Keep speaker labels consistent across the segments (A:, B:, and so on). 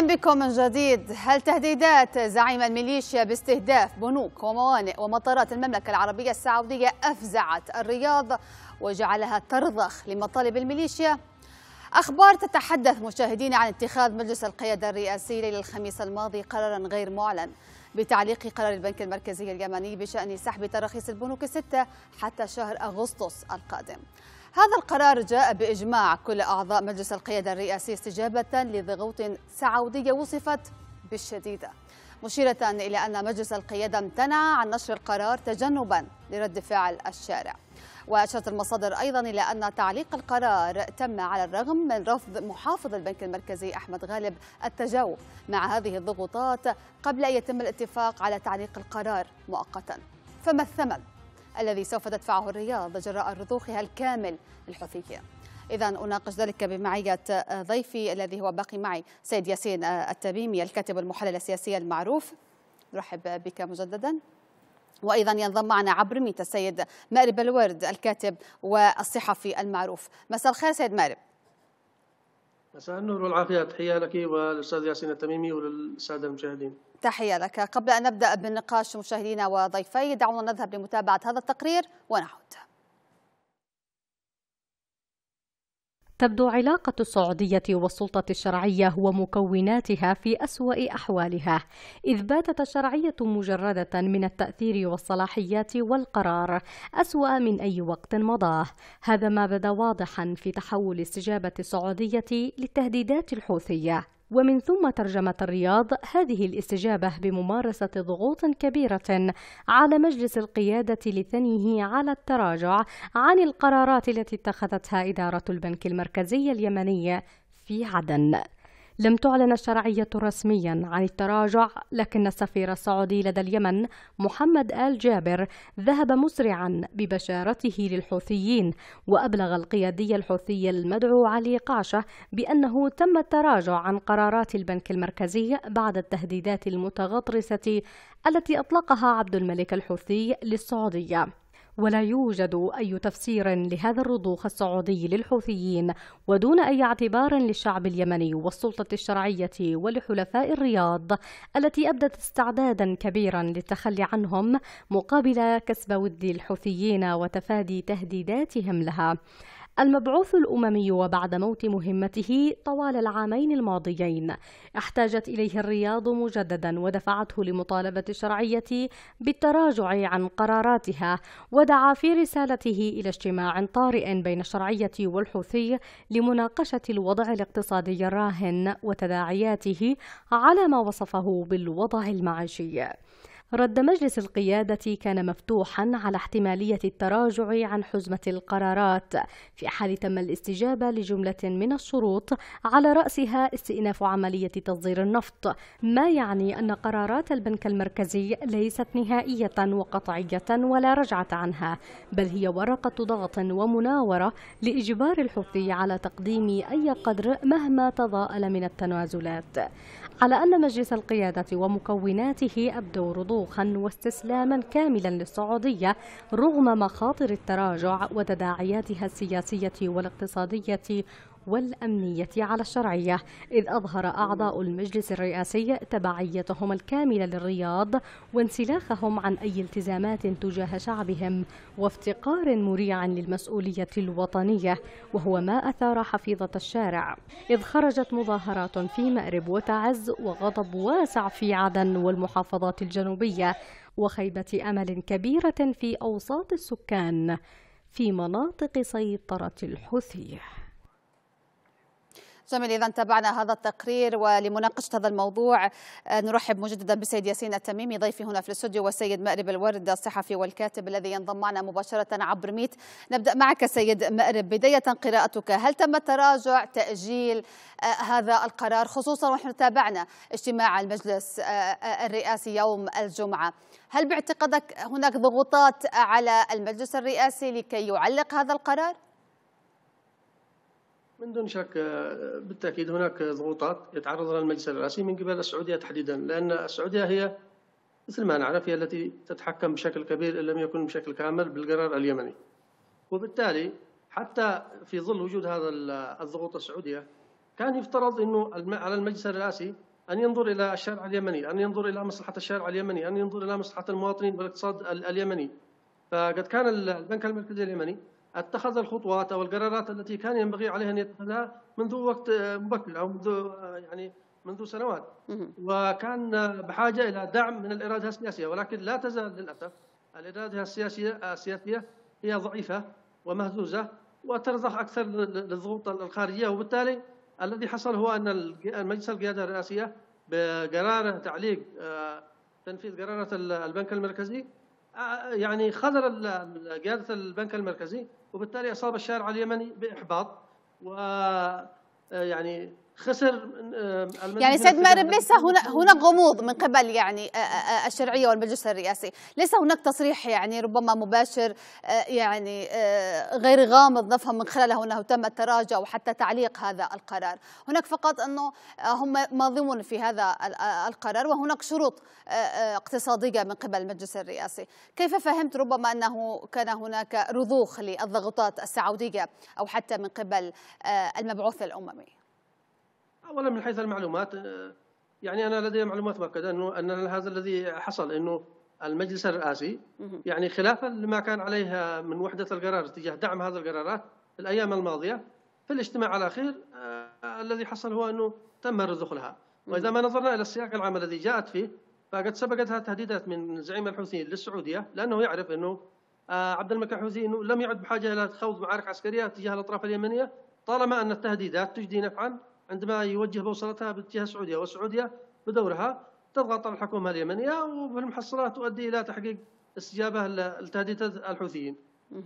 A: اهلا بكم من جديد هل تهديدات زعيم الميليشيا باستهداف بنوك وموانئ ومطارات المملكه العربيه السعوديه افزعت الرياض وجعلها ترضخ لمطالب الميليشيا اخبار تتحدث مشاهدين عن اتخاذ مجلس القياده الرئاسي ليله الخميس الماضي قرارا غير معلن بتعليق قرار البنك المركزي اليمني بشان سحب تراخيص البنوك السته حتى شهر اغسطس القادم هذا القرار جاء بإجماع كل أعضاء مجلس القيادة الرئاسي استجابة لضغوط سعودية وصفت بالشديدة مشيرة إلى أن مجلس القيادة امتنع عن نشر القرار تجنبا لرد فعل الشارع وأشرت المصادر أيضا إلى أن تعليق القرار تم على الرغم من رفض محافظ البنك المركزي أحمد غالب التجاوب مع هذه الضغوطات قبل أن يتم الاتفاق على تعليق القرار مؤقتا فما الثمن الذي سوف تدفعه الرياض جراء رضوخها الكامل للحوثيين إذا أناقش ذلك بمعية ضيفي الذي هو باقي معي سيد ياسين التميمي الكاتب المحلل السياسي المعروف نرحب بك مجددا وايضا ينضم معنا عبر ميت السيد مأرب الورد الكاتب والصحفي المعروف مساء الخير سيد مأرب
B: مساء النور والعافية تحية لك والأستاذ ياسين التميمي وللسادة المشاهدين
A: تحية لك قبل أن نبدأ بالنقاش مشاهدينا وضيفي دعونا نذهب لمتابعة هذا التقرير ونعود
C: تبدو علاقة السعودية والسلطة الشرعية ومكوناتها في أسوأ أحوالها، إذ باتت الشرعية مجردة من التأثير والصلاحيات والقرار، أسوأ من أي وقت مضاه. هذا ما بدا واضحا في تحول استجابة السعودية للتهديدات الحوثية. ومن ثم ترجمت الرياض هذه الاستجابة بممارسة ضغوط كبيرة على مجلس القيادة لثنيه على التراجع عن القرارات التي اتخذتها إدارة البنك المركزي اليمني في عدن لم تعلن الشرعية رسميا عن التراجع لكن السفير السعودي لدى اليمن محمد آل جابر ذهب مسرعا ببشارته للحوثيين وأبلغ القيادي الحوثي المدعو علي قعشة بأنه تم التراجع عن قرارات البنك المركزي بعد التهديدات المتغطرسة التي أطلقها عبد الملك الحوثي للسعودية ولا يوجد أي تفسير لهذا الرضوخ السعودي للحوثيين ودون أي اعتبار للشعب اليمني والسلطة الشرعية ولحلفاء الرياض التي أبدت استعدادا كبيرا للتخلي عنهم مقابل كسب ود الحوثيين وتفادي تهديداتهم لها المبعوث الأممي وبعد موت مهمته طوال العامين الماضيين احتاجت إليه الرياض مجددا ودفعته لمطالبة الشرعية بالتراجع عن قراراتها ودعا في رسالته إلى اجتماع طارئ بين الشرعية والحوثي لمناقشة الوضع الاقتصادي الراهن وتداعياته على ما وصفه بالوضع المعيشي رد مجلس القيادة كان مفتوحا على احتمالية التراجع عن حزمة القرارات في حال تم الاستجابة لجملة من الشروط على رأسها استئناف عملية تصدير النفط ما يعني أن قرارات البنك المركزي ليست نهائية وقطعية ولا رجعة عنها بل هي ورقة ضغط ومناورة لإجبار الحوثي على تقديم أي قدر مهما تضاءل من التنازلات على أن مجلس القيادة ومكوناته أبدوا رضوخا واستسلاما كاملا للسعودية رغم مخاطر التراجع وتداعياتها السياسية والاقتصادية والأمنية على الشرعية إذ أظهر أعضاء المجلس الرئاسي تبعيتهم الكاملة للرياض وانسلاخهم عن أي التزامات تجاه شعبهم وافتقار مريع للمسؤولية الوطنية وهو ما أثار حفيظة الشارع إذ خرجت مظاهرات في مأرب وتعز وغضب واسع في عدن والمحافظات الجنوبية وخيبة أمل كبيرة في أوساط السكان في مناطق سيطرة الحوثي
A: جميل إذا تابعنا هذا التقرير ولمناقشة هذا الموضوع آه، نرحب مجددا بالسيد ياسين التميمي ضيفي هنا في الاستوديو والسيد مأرب الورد الصحفي والكاتب الذي ينضم معنا مباشرة عبر ميت نبدأ معك سيد مأرب بداية قراءتك هل تم تراجع تأجيل آه، هذا القرار خصوصا ونحن تابعنا اجتماع المجلس آه، الرئاسي يوم الجمعة هل باعتقادك هناك ضغوطات على المجلس الرئاسي لكي يعلق هذا القرار؟
B: من دون شك آه، بالتاكيد هناك ضغوطات يتعرض لها المجلس الرئاسي من قبل السعوديه تحديدا لان السعوديه هي مثل ما نعرف هي التي تتحكم بشكل كبير ان لم يكن بشكل كامل بالقرار اليمني. وبالتالي حتى في ظل وجود هذا الضغوط السعوديه كان يفترض انه على المجلس الرئاسي ان ينظر الى الشارع اليمني، ان ينظر الى مصلحه الشارع اليمني، ان ينظر الى مصلحه المواطنين والاقتصاد اليمني. فقد كان البنك المركزي اليمني اتخذ الخطوات أو القرارات التي كان ينبغي عليه أن يتخذها منذ وقت آه، مبكر أو منذ آه، يعني منذ سنوات وكان بحاجة إلى دعم من الإرادة السياسية ولكن لا تزال للأسف الإرادة السياسية السياسية هي ضعيفة ومهزوزة وترضخ أكثر للضغوط الخارجية وبالتالي الذي حصل هو أن مجلس القيادة الرئاسية بقرار تعليق آه، تنفيذ قرارات البنك المركزي يعني خذل قياده البنك المركزي وبالتالي اصاب الشارع اليمني باحباط و يعني خسر يعني سيد مأرب ليس هنا هناك
A: غموض من قبل يعني الشرعيه والمجلس الرئاسي، ليس هناك تصريح يعني ربما مباشر يعني غير غامض نفهم من خلاله انه تم التراجع وحتى تعليق هذا القرار، هناك فقط انه هم ماضمون في هذا القرار وهناك شروط اقتصاديه من قبل المجلس الرئاسي، كيف فهمت ربما انه كان هناك رضوخ للضغوطات السعوديه او حتى من قبل المبعوث الاممي؟
B: اولا من حيث المعلومات آه، يعني انا لدي معلومات مؤكده انه ان هذا الذي حصل انه المجلس الرئاسي يعني خلافا لما كان عليها من وحده القرار تجاه دعم هذه القرارات في الايام الماضيه في الاجتماع الاخير آه، الذي حصل هو انه تم الرذخ لها واذا ما نظرنا الى السياق العام الذي جاءت فيه فقد سبقتها تهديدات من زعيم الحوثيين للسعوديه لانه يعرف انه آه، عبد الملك الحوثي انه لم يعد بحاجه الى خوض معارك عسكريه تجاه الاطراف اليمنيه طالما ان التهديدات تجدي نفعا عندما يوجه بوصلتها باتجاه سعوديا وسعوديا بدورها تضغط على الحكومة اليمنية وفي المحصلة تؤدي إلى تحقيق استجابة لتهديد الحوثيين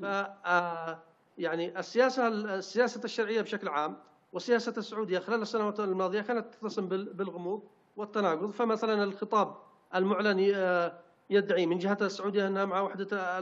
B: ف آه، يعني السياسة السياسة الشرعية بشكل عام وسياسة السعودية خلال السنوات الماضية كانت تتسم بالغموض والتناقض فمثلا الخطاب المعلن آه، يدعي من جهة السعودية أنها مع وحدة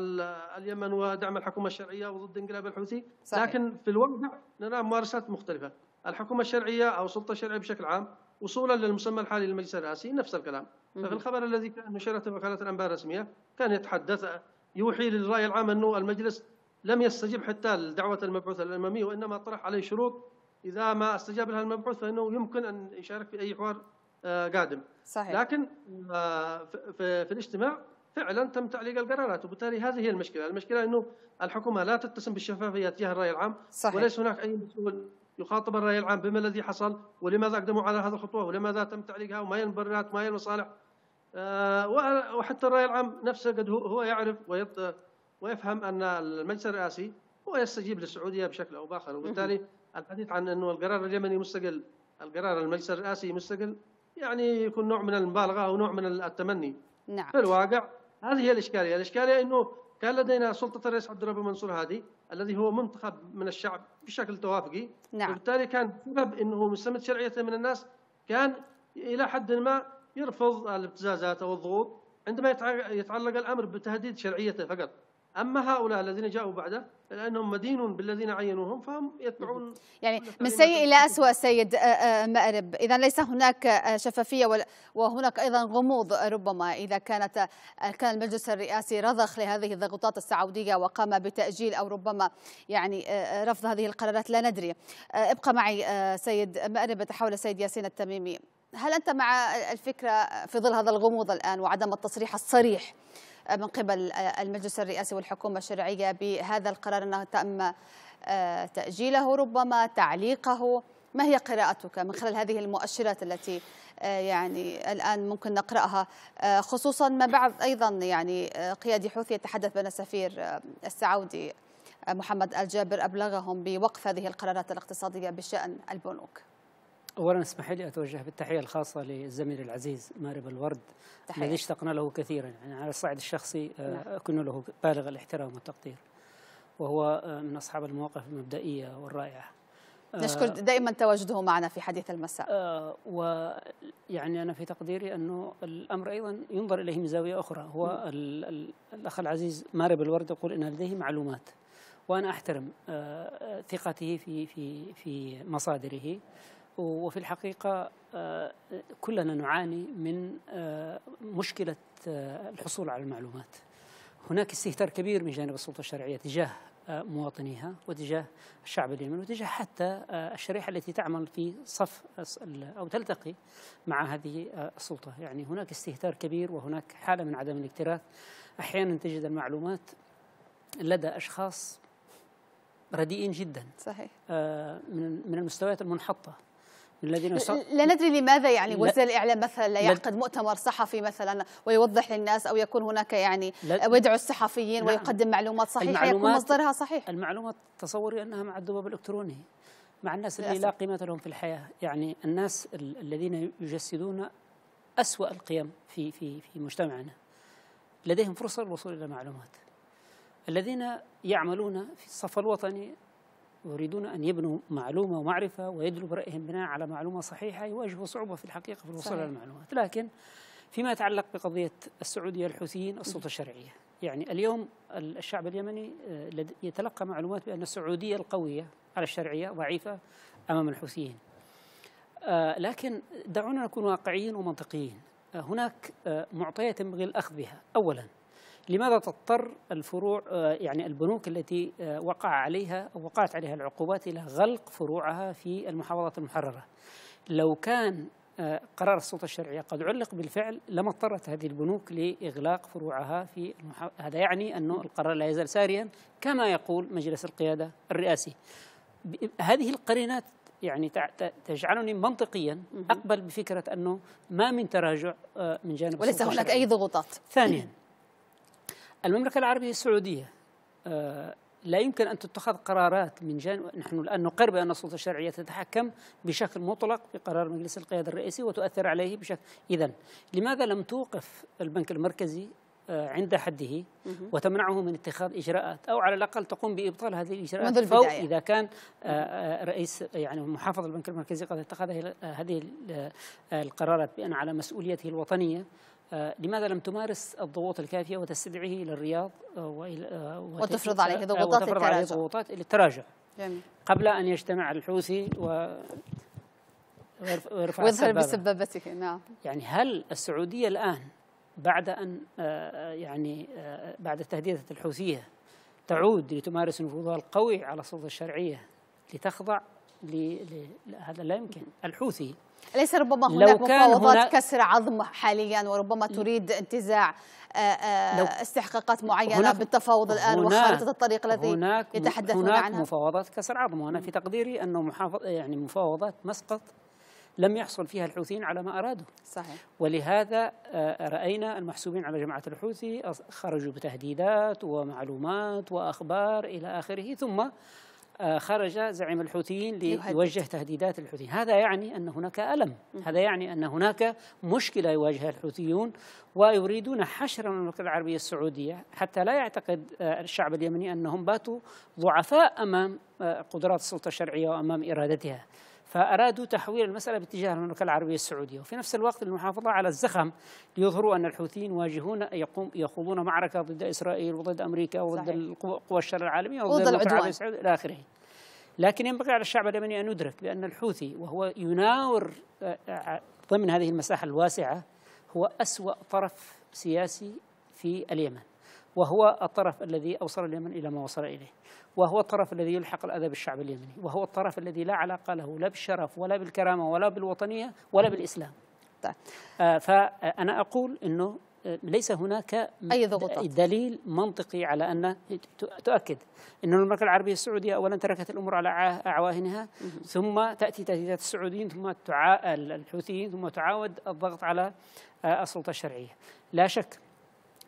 B: اليمن ودعم الحكومة الشرعية وضد انقلاب الحوثي صحيح. لكن في الواقع لنا ممارسات مختلفة الحكومة الشرعية أو السلطة الشرعية بشكل عام وصولا للمسمى الحالي للمجلس الرئاسي نفس الكلام ففي الخبر الذي كان نشرته وكالة الأنباء الرسمية كان يتحدث يوحي للرأي العام أنه المجلس لم يستجب حتى لدعوة المبعوث الأممي وإنما طرح عليه شروط إذا ما استجاب لها المبعوث فإنه يمكن أن يشارك في أي حوار آه، قادم صحيح. لكن آه، في الاجتماع فعلا تم تعليق القرارات وبالتالي هذه هي المشكله، المشكله انه الحكومه لا تتسم بالشفافيه تجاه الراي العام صحيح. وليس هناك اي مسؤول يخاطب الرأي العام بما الذي حصل ولماذا أقدموا على هذه الخطوة ولماذا تم تعليقها وما هي المبررات وما هي المصالح آه، وحتى الرأي العام نفسه قد هو يعرف ويفهم أن المجلس الرئاسي هو يستجيب للسعودية بشكل أو بآخر وبالتالي الحديث عن أنه القرار اليمني مستقل القرار المجلس الرئاسي مستقل يعني يكون نوع من المبالغة أو نوع من التمني نعم. في الواقع هذه هي الإشكالية الإشكالية أنه كان لدينا سلطة الرئيس عبد الرب منصور هادي الذي هو منتخب من الشعب بشكل توافقي نعم. وبالتالي كان بسبب انه مستمد شرعيته من الناس كان الى حد ما يرفض الابتزازات او الضغوط عندما يتعلق الامر بتهديد شرعيته فقط أما هؤلاء الذين جاءوا بعده لأنهم مدين بالذين عينوهم فهم يتبعون
A: يعني من سيء إلى اسوء سيد آه، آه، آه، مأرب إذا ليس هناك شفافية وهناك أيضا غموض ربما إذا كانت كان المجلس الرئاسي رضخ لهذه الضغوطات السعودية وقام بتأجيل أو ربما يعني رفض هذه القرارات لا ندري ابقى معي سيد مأرب تحول السيد ياسين التميمي هل أنت مع الفكرة في ظل هذا الغموض الآن وعدم التصريح الصريح من قبل آه، المجلس الرئاسي والحكومة الشرعية بهذا القرار أنه تم آه، تأجيله ربما تعليقه ما هي قراءتك من خلال هذه المؤشرات التي آه، يعني الآن ممكن نقرأها خصوصا ما بعد أيضا يعني قيادي حوثي يتحدث بأن السفير السعودي محمد الجابر أبلغهم بوقف هذه القرارات الاقتصادية بشأن البنوك
D: اولا اسمح لي اتوجه بالتحيه الخاصه للزميل العزيز مارب الورد الذي اشتقنا له كثيرا يعني على الصعيد الشخصي اكن آه، نعم. له بالغ الاحترام والتقدير وهو آه، من اصحاب المواقف المبدئيه
A: والرائعه آه، نشكر دائما تواجده معنا في حديث المساء
D: آه ويعني انا في تقديري انه الامر ايضا ينظر اليه من زاويه اخرى هو الـ الـ الاخ العزيز مارب الورد يقول ان لديه معلومات وانا احترم آه ثقته في في في مصادره وفي الحقيقة آه، كلنا نعاني من آه، مشكلة آه، الحصول على المعلومات هناك استهتار كبير من جانب السلطة الشرعية تجاه مواطنيها وتجاه الشعب اليمني وتجاه حتى الشريحة التي تعمل في صف أو تلتقي مع هذه السلطة يعني هناك استهتار كبير وهناك حالة من عدم الاكتراث أحيانا تجد المعلومات لدى أشخاص رديئين جدا صحيح من المستويات المنحطة الذين
A: لا ندري لماذا يعني وزير الاعلام مثلا لا يعقد مؤتمر صحفي مثلا ويوضح للناس او يكون هناك يعني ويدعو الصحفيين نعم. ويقدم معلومات صحيحه يكون مصدرها صحيح
D: المعلومات تصوري انها مع الذباب الالكتروني مع الناس اللي لا قيمه لهم في الحياه يعني الناس الذين يجسدون اسوا القيم في في في مجتمعنا لديهم فرصه للوصول الى معلومات الذين يعملون في الصف الوطني ويريدون أن يبنوا معلومة ومعرفة ويدلوا برأيهم بناء على معلومة صحيحة يواجهوا صعوبة في الحقيقة في الوصول إلى المعلومات لكن فيما يتعلق بقضية السعودية الحوثيين السلطة الشرعية يعني اليوم الشعب اليمني آه، يتلقى معلومات بأن السعودية القوية على الشرعية ضعيفة أمام الحوثيين آه، لكن دعونا نكون واقعيين ومنطقيين آه، هناك معطيات ينبغي الأخذ بها أولاً لماذا تضطر الفروع آه، يعني البنوك التي آه، وقع عليها وقعت عليها العقوبات إلى غلق فروعها في المحافظات المحررة لو كان آه، قرار السلطة الشرعية قد علق بالفعل لما اضطرت هذه البنوك لإغلاق فروعها في هذا يعني انه القرار لا يزال ساريا كما يقول مجلس القيادة الرئاسي هذه القرينات يعني تجعلني منطقيا أقبل بفكرة أنه ما من تراجع من جانب وليس هناك أي ضغوطات ثانيا المملكة العربية السعودية آه، لا يمكن أن تتخذ قرارات من جانب نحن الآن نقر بأن السلطة الشرعية تتحكم بشكل مطلق بقرار مجلس القيادة الرئيسي وتؤثر عليه بشكل إذا لماذا لم توقف البنك المركزي آه، عند حده وتمنعه من اتخاذ اجراءات او على الاقل تقوم بابطال هذه الاجراءات منذ اذا كان آه، رئيس يعني محافظ البنك المركزي قد اتخذ هذه القرارات بأن على مسؤوليته الوطنيه آه، لماذا لم تمارس الضغوط الكافيه وتستدعيه الى الرياض آه، آه، وتفرض عليه ضغوطات وتفرض عليه ضغوطات للتراجع قبل ان يجتمع الحوثي و ويظهر
A: بسببته نعم
D: يعني هل السعوديه الان بعد ان يعني بعد تهديده الحوثيه تعود لتمارس نفوذها القوي على السلطه الشرعيه لتخضع ل... ل... هذا لا يمكن الحوثي
A: ليس ربما هناك مفاوضات هنا... كسر عظم حاليا وربما تريد انتزاع آه، آه، استحقاقات معينة هناك بالتفاوض الآن وخارطة الطريق الذي هناك يتحدثون هناك عنها هناك
D: مفاوضات كسر عظم وأنا في تقديري أنه محافظ يعني مفاوضات مسقط لم يحصل فيها الحوثيين على ما أرادوا صحيح ولهذا آه، رأينا المحسوبين على جماعة الحوثي خرجوا بتهديدات ومعلومات وأخبار إلى آخره ثم خرج زعيم الحوثيين ليوجه تهديدات الحوثيين هذا يعني أن هناك ألم هذا يعني أن هناك مشكلة يواجهها الحوثيون ويريدون حشر المملكة العربية السعودية حتى لا يعتقد آه، الشعب اليمني أنهم باتوا ضعفاء أمام آه، قدرات السلطة الشرعية وأمام إرادتها فأرادوا تحويل المسألة باتجاه المملكة العربية السعودية وفي نفس الوقت المحافظة على الزخم ليظهروا أن الحوثيين واجهون يقوم يخوضون معركة ضد إسرائيل وضد أمريكا وضد قوى الشر العالمية وضد المملكة العربية السعودية إلى آخره لكن ينبغي على الشعب اليمني أن يدرك بأن الحوثي وهو يناور آه، ضمن هذه المساحة الواسعة هو أسوأ طرف سياسي في اليمن وهو الطرف الذي أوصل اليمن إلى ما وصل إليه وهو الطرف الذي يلحق الأذى بالشعب اليمني وهو الطرف الذي لا علاقة له لا بالشرف ولا بالكرامة ولا بالوطنية ولا بالإسلام طيب. آه، فأنا أقول أنه آه، ليس هناك أي ضغوطات. دليل منطقي على أن تؤكد أن المملكة العربية السعودية أولا تركت الأمور على أعواهنها ثم تأتي تهديدات السعوديين ثم تعا... الحوثيين ثم تعاود الضغط على آه، السلطة الشرعية لا شك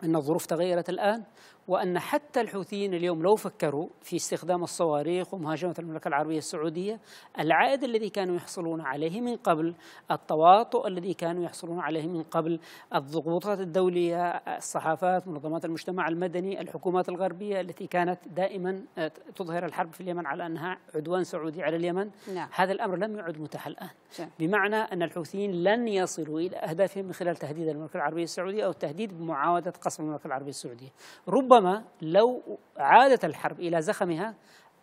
D: أن الظروف تغيرت الآن وأن حتى الحوثيين اليوم لو فكروا في استخدام الصواريخ ومهاجمة المملكة العربية السعودية العائد الذي كانوا يحصلون عليه من قبل التواطؤ الذي كانوا يحصلون عليه من قبل الضغوطات الدولية الصحافات منظمات المجتمع المدني الحكومات الغربية التي كانت دائما آه، تظهر الحرب في اليمن على أنها عدوان سعودي على اليمن نعم. هذا الأمر لم يعد متاح الآن لا. نعم. بمعنى أن الحوثيين لن يصلوا إلى أهدافهم من خلال تهديد المملكة العربية السعودية أو التهديد بمعاودة قصف المملكة العربية السعودية ربما ربما لو عادت الحرب إلى زخمها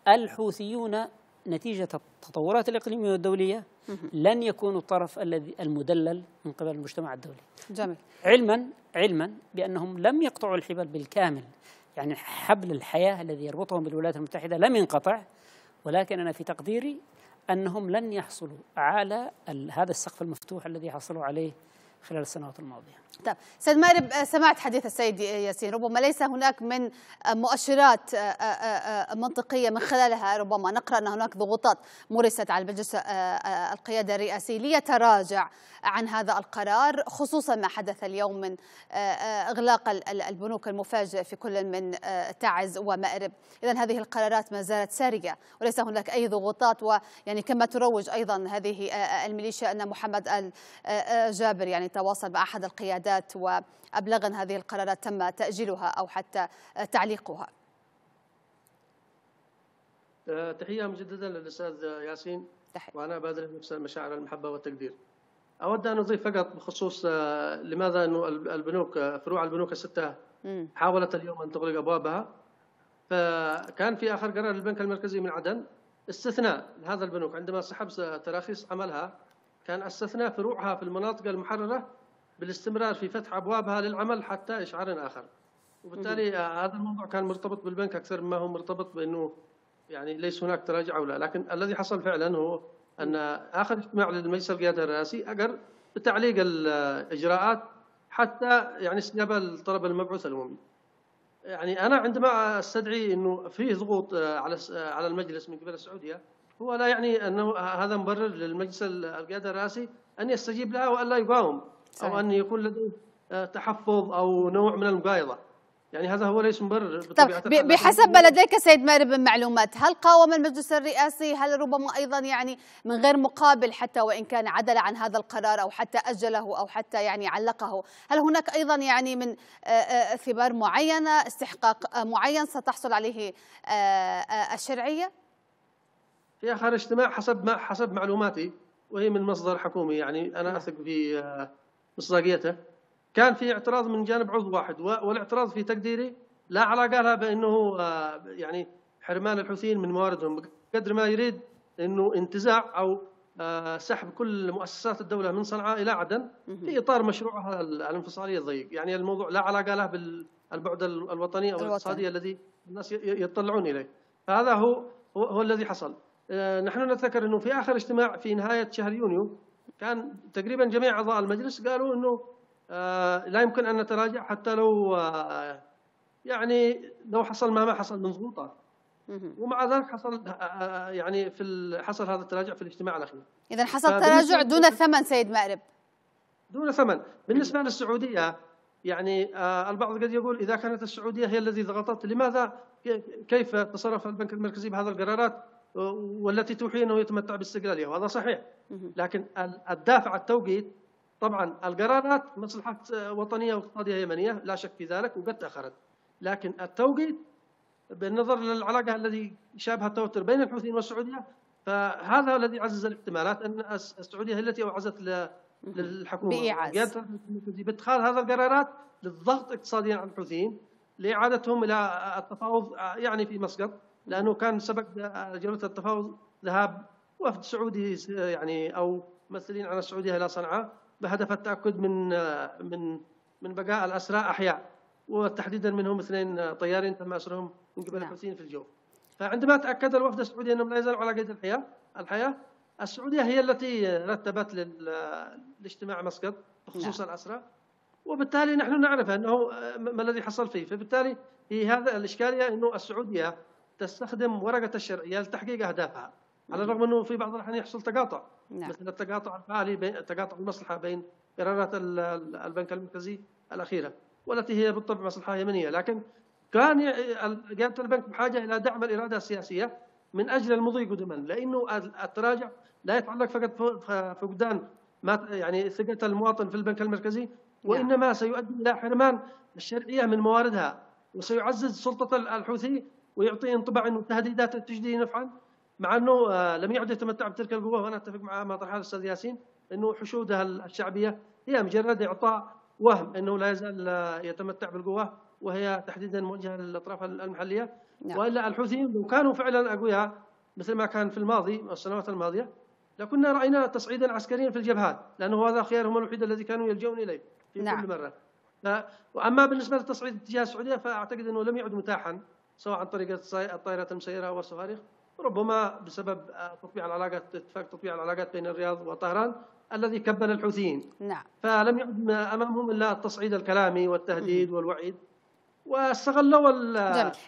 D: الحوثيون نتيجة التطورات الإقليمية والدولية لن يكونوا الطرف الذي المدلل من قبل المجتمع الدولي جميل. علما علما بأنهم لم يقطعوا الحبل بالكامل يعني حبل الحياة الذي يربطهم بالولايات المتحدة لم ينقطع ولكن أنا في تقديري أنهم لن يحصلوا على هذا السقف المفتوح الذي حصلوا عليه خلال السنوات الماضية
A: طيب سيد مارب آه، سمعت حديث السيد ياسين ربما ليس هناك من آه، مؤشرات آه، منطقية من خلالها ربما نقرأ أن هناك ضغوطات مورست على المجلس القيادة الرئاسي ليتراجع عن هذا القرار خصوصا ما حدث اليوم من إغلاق البنوك المفاجئ في كل من تعز ومأرب إذا هذه القرارات ما زالت سارية وليس هناك أي ضغوطات ويعني كما تروج أيضا هذه الميليشيا أن محمد الجابر يعني تواصل مع أحد القيادة العادات وابلغن هذه القرارات تم تأجيلها أو حتى تعليقها
B: أه، تحية مجددا للأستاذ ياسين تحية. وأنا بادر نفس مشاعر المحبة والتقدير أود أن أضيف فقط بخصوص أه، لماذا أنه البنوك أه، فروع البنوك الستة حاولت اليوم أن تغلق أبوابها فكان في آخر قرار للبنك المركزي من عدن استثناء لهذا البنوك عندما سحب تراخيص عملها كان استثناء فروعها في المناطق المحررة بالاستمرار في فتح أبوابها للعمل حتى إشعار آخر وبالتالي آه، هذا الموضوع كان مرتبط بالبنك أكثر مما هو مرتبط بأنه يعني ليس هناك تراجع أو لا لكن الذي حصل فعلا هو أن آخر اجتماع للمجلس القيادة الرئاسي أقر بتعليق الإجراءات حتى يعني استجابة الطلب المبعوث الأممي يعني أنا عندما أستدعي أنه في ضغوط آه، على آه، على المجلس من قبل السعودية هو لا يعني أنه هذا مبرر للمجلس القيادة الرئاسي أن يستجيب لها والا يقاوم صحيح. أو أن يكون لديه آه، تحفظ أو نوع من المقايضة يعني هذا هو ليس مبرر طب بحسب ما
A: لديك سيد مارب من معلومات هل قاوم المجلس الرئاسي هل ربما أيضا يعني من غير مقابل حتى وإن كان عدل عن هذا القرار أو حتى أجله أو حتى يعني علقه هل هناك أيضا يعني من ثمار آه، آه، معينة استحقاق معين ستحصل عليه الشرعية
B: في آخر اجتماع حسب ما حسب معلوماتي وهي من مصدر حكومي يعني أنا أثق في مصداقيته كان في اعتراض من جانب عضو واحد والاعتراض في تقديري لا علاقه لها بانه آه، يعني حرمان الحوثيين من مواردهم بقدر ما يريد انه انتزاع او آه، سحب كل مؤسسات الدوله من صنعاء الى عدن في اطار مشروعها الانفصاليه الضيق، يعني الموضوع لا علاقه له بالبعد الوطني او الاقتصادي الذي الناس يطلعون اليه، فهذا هو هو, هو الذي حصل. آه، نحن نتذكر انه في اخر اجتماع في نهايه شهر يونيو كان تقريبا جميع اعضاء المجلس قالوا انه آه، لا يمكن ان نتراجع حتى لو آه، يعني لو حصل ما ما حصل من ضغوطات ومع ذلك حصل آه، يعني في حصل هذا التراجع في الاجتماع الاخير
A: اذا حصل تراجع دون ثمن سيد مأرب
B: دون ثمن بالنسبه للسعوديه يعني البعض قد يقول اذا كانت السعوديه هي التي ضغطت لماذا كيف تصرف البنك المركزي بهذه القرارات والتي توحي انه يتمتع باستقلاليه وهذا صحيح لكن الدافع التوقيت طبعا القرارات مصلحه وطنيه واقتصاديه يمنيه لا شك في ذلك وقد تاخرت لكن التوقيت بالنظر للعلاقه الذي شابها التوتر بين الحوثيين والسعوديه فهذا الذي عزز الاحتمالات ان السعوديه هي التي اوعزت للحكومه بإعاز. بادخال هذا القرارات للضغط اقتصاديا على الحوثيين لاعادتهم الى التفاوض يعني في مسقط لانه كان سبق جوله التفاوض ذهاب وفد سعودي يعني او ممثلين عن السعوديه الى صنعاء بهدف التاكد من من من بقاء الاسرى احياء وتحديدا منهم اثنين طيارين تم اسرهم من قبل نعم. الحوثيين في الجو. فعندما تاكد الوفد السعودي انهم لا يزالوا على قيد الحياه الحياه السعوديه هي التي رتبت لاجتماع مسقط بخصوص نعم. الاسرى وبالتالي نحن نعرف انه ما الذي حصل فيه فبالتالي هي هذا الاشكاليه انه السعوديه تستخدم ورقه الشرعيه لتحقيق اهدافها على نعم. الرغم انه في بعض الاحيان يحصل تقاطع نعم. مثل التقاطع الفعلي بين تقاطع المصلحه بين قرارات البنك المركزي الاخيره والتي هي بالطبع مصلحه يمنيه لكن كان قياده البنك بحاجه الى دعم الاراده السياسيه من اجل المضي قدما لانه التراجع لا يتعلق فقط فقدان ما يعني ثقه المواطن في البنك المركزي نعم. وانما سيؤدي الى حرمان الشرعيه من مواردها وسيعزز سلطه الحوثي ويعطي انطباع انه التهديدات تجدي نفعا مع انه آه، لم يعد يتمتع بتلك القوه وانا اتفق مع ما طرحه الاستاذ ياسين انه حشودها الشعبيه هي مجرد اعطاء وهم انه لا يزال آه، يتمتع بالقوه وهي تحديدا موجهه للاطراف المحليه نعم. والا الحوثيين لو كانوا فعلا اقوياء مثل ما كان في الماضي السنوات الماضيه لكنا راينا تصعيدا عسكريا في الجبهات لانه هذا خيارهم الوحيد الذي كانوا يلجؤون اليه في نعم. كل مره واما بالنسبه للتصعيد اتجاه السعوديه فاعتقد انه لم يعد متاحا سواء عن طريق الطائرات المسيرة أو الصواريخ ربما بسبب آه، تطبيع العلاقات اتفاق تطبيع العلاقات بين الرياض وطهران الذي كبل الحوثيين نعم. فلم يعد امامهم الا التصعيد الكلامي والتهديد والوعيد واستغلوا ال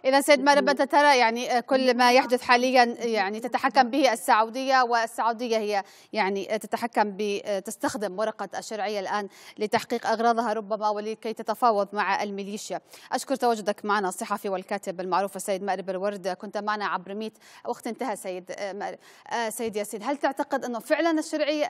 B: اذا سيد مربة
A: ترى يعني آه، كل ما يحدث حاليا يعني تتحكم به السعوديه والسعوديه هي يعني آه، تتحكم بتستخدم آه، ورقه الشرعيه الان لتحقيق اغراضها ربما ولكي تتفاوض مع الميليشيا اشكر تواجدك معنا الصحفي والكاتب المعروف السيد مأرب الورد كنت معنا عبر ميت وقت انتهى سيد سيد ياسين هل تعتقد انه فعلا الشرعيه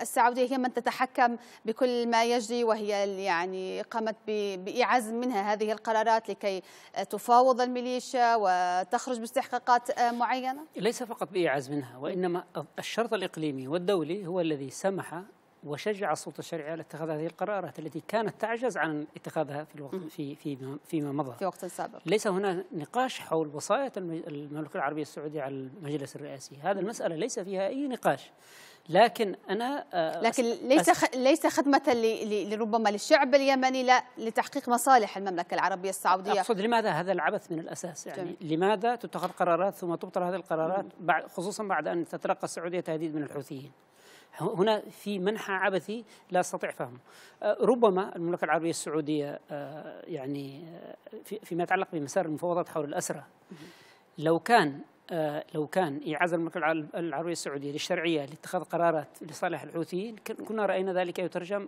A: السعوديه هي من تتحكم بكل ما يجري وهي يعني قامت بايعاز منها هذه القرارات قرارات لكي تفاوض الميليشيا وتخرج باستحقاقات معينة؟
D: ليس فقط بإيعاز منها وإنما الشرط الإقليمي والدولي هو الذي سمح وشجع السلطه الشرعيه على اتخاذ هذه القرارات التي كانت تعجز عن اتخاذها في الوقت في في فيما مضى في وقت سابق ليس هنا نقاش حول وصايه المملكه العربيه السعوديه على المجلس الرئاسي هذا المساله ليس فيها اي نقاش لكن انا آه، لكن ليس
A: ليس خدمه لربما للشعب اليمني لا لتحقيق مصالح المملكه العربيه السعوديه اقصد
D: لماذا هذا العبث من الاساس يعني جميل. لماذا تتخذ قرارات ثم تبطل هذه القرارات بعد خصوصا بعد ان تتلقى السعوديه تهديد من الحوثيين هنا في منحى عبثي لا استطيع فهمه آه، ربما المملكه العربيه السعوديه آه، يعني فيما يتعلق بمسار المفاوضات حول الاسرى لو كان آه، لو كان إعازة المملكة العربية السعودية للشرعية لاتخاذ قرارات لصالح الحوثيين كنا رأينا ذلك يترجم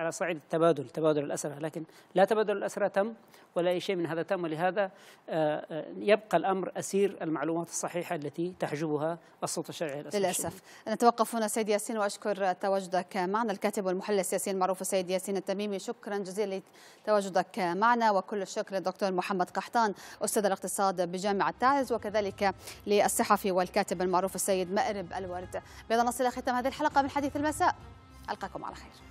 D: على صعيد التبادل تبادل الأسرة لكن لا تبادل الأسرة تم ولا أي شيء من هذا تم ولهذا آه، آه، يبقى الأمر أسير المعلومات الصحيحة التي تحجبها السلطة الشرعية للأسف
A: نتوقف هنا سيد ياسين وأشكر تواجدك معنا الكاتب والمحلل السياسي المعروف سيد ياسين التميمي شكرا جزيلا لتواجدك معنا وكل الشكر للدكتور محمد قحطان أستاذ الاقتصاد بجامعة تعز وكذلك للصحفي والكاتب المعروف السيد مأرب الورد بهذا نصل إلى ختام هذه الحلقة من حديث المساء ألقاكم على خير